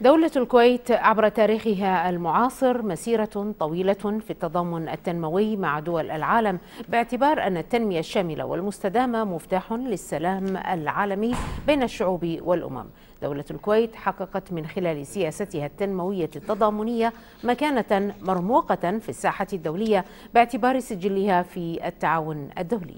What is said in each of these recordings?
دولة الكويت عبر تاريخها المعاصر مسيرة طويلة في التضامن التنموي مع دول العالم باعتبار أن التنمية الشاملة والمستدامة مفتاح للسلام العالمي بين الشعوب والأمم دولة الكويت حققت من خلال سياستها التنموية التضامنية مكانة مرموقة في الساحة الدولية باعتبار سجلها في التعاون الدولي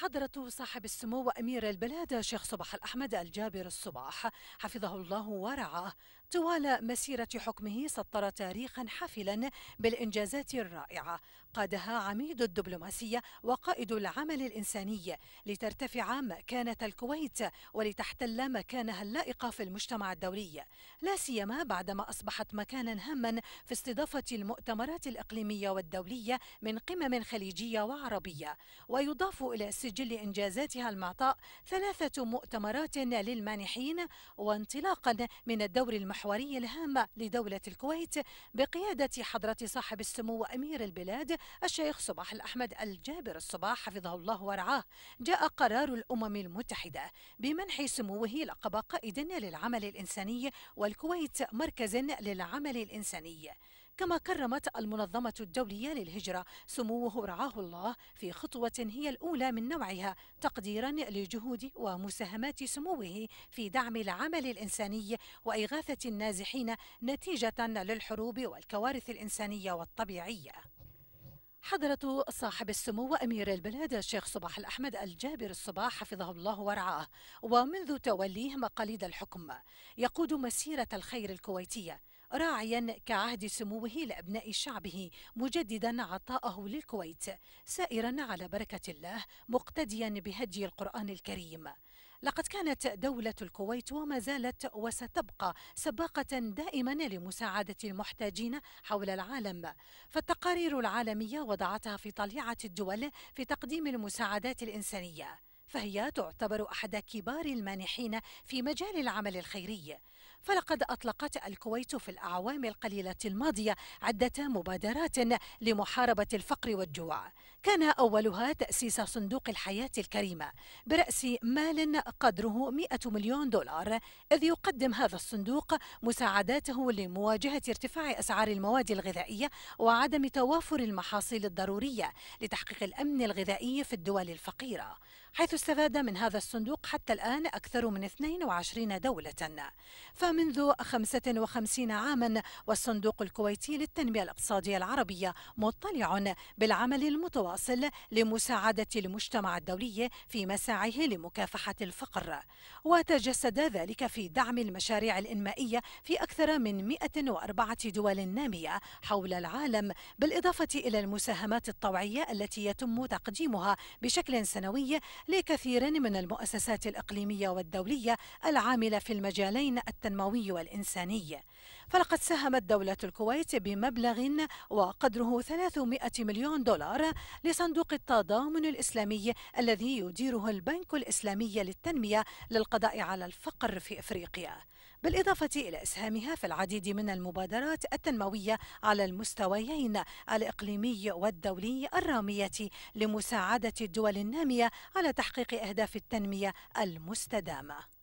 حضرة صاحب السمو وأمير البلاد شيخ صباح الأحمد الجابر الصباح حفظه الله ورعاه طوال مسيرة حكمه سطر تاريخا حافلا بالإنجازات الرائعة قادها عميد الدبلوماسية وقائد العمل الإنساني لترتفع مكانة الكويت ولتحتل مكانها اللائق في المجتمع الدولي لا سيما بعدما أصبحت مكانا هاما في استضافة المؤتمرات الإقليمية والدولية من قمم خليجية وعربية ويضاف إلى سجل إنجازاتها المعطاء ثلاثة مؤتمرات للمانحين وانطلاقا من الدور المحتوى المحوري الهام لدولة الكويت بقيادة حضرة صاحب السمو أمير البلاد الشيخ صباح الأحمد الجابر الصباح حفظه الله ورعاه جاء قرار الأمم المتحدة بمنح سموه لقب قائد للعمل الإنساني والكويت مركز للعمل الإنساني كما كرمت المنظمة الدولية للهجرة سموه رعاه الله في خطوة هي الأولى من نوعها تقديرا لجهود ومساهمات سموه في دعم العمل الإنساني وإغاثة النازحين نتيجة للحروب والكوارث الإنسانية والطبيعية حضرة صاحب السمو أمير البلاد الشيخ صباح الأحمد الجابر الصباح حفظه الله ورعاه ومنذ توليه مقاليد الحكم يقود مسيرة الخير الكويتية راعيا كعهد سموه لأبناء شعبه مجددا عطاءه للكويت سائرا على بركة الله مقتديا بهدي القرآن الكريم لقد كانت دولة الكويت وما زالت وستبقى سباقة دائما لمساعدة المحتاجين حول العالم، فالتقارير العالمية وضعتها في طليعة الدول في تقديم المساعدات الإنسانية، فهي تعتبر أحد كبار المانحين في مجال العمل الخيري، فلقد أطلقت الكويت في الأعوام القليلة الماضية عدة مبادرات لمحاربة الفقر والجوع كان أولها تأسيس صندوق الحياة الكريمة برأس مال قدره 100 مليون دولار إذ يقدم هذا الصندوق مساعداته لمواجهة ارتفاع أسعار المواد الغذائية وعدم توافر المحاصيل الضرورية لتحقيق الأمن الغذائي في الدول الفقيرة حيث استفاد من هذا الصندوق حتى الآن أكثر من 22 دولة ف منذ 55 عاما والصندوق الكويتي للتنمية الاقتصادية العربية مطلع بالعمل المتواصل لمساعدة المجتمع الدولي في مساعيه لمكافحة الفقر وتجسد ذلك في دعم المشاريع الإنمائية في أكثر من 104 دول نامية حول العالم بالإضافة إلى المساهمات الطوعية التي يتم تقديمها بشكل سنوي لكثير من المؤسسات الإقليمية والدولية العاملة في المجالين التنمية التنموي والإنساني فلقد ساهمت دولة الكويت بمبلغ وقدره 300 مليون دولار لصندوق التضامن الإسلامي الذي يديره البنك الإسلامي للتنمية للقضاء على الفقر في إفريقيا بالإضافة إلى إسهامها في العديد من المبادرات التنموية على المستويين الإقليمي والدولي الرامية لمساعدة الدول النامية على تحقيق أهداف التنمية المستدامة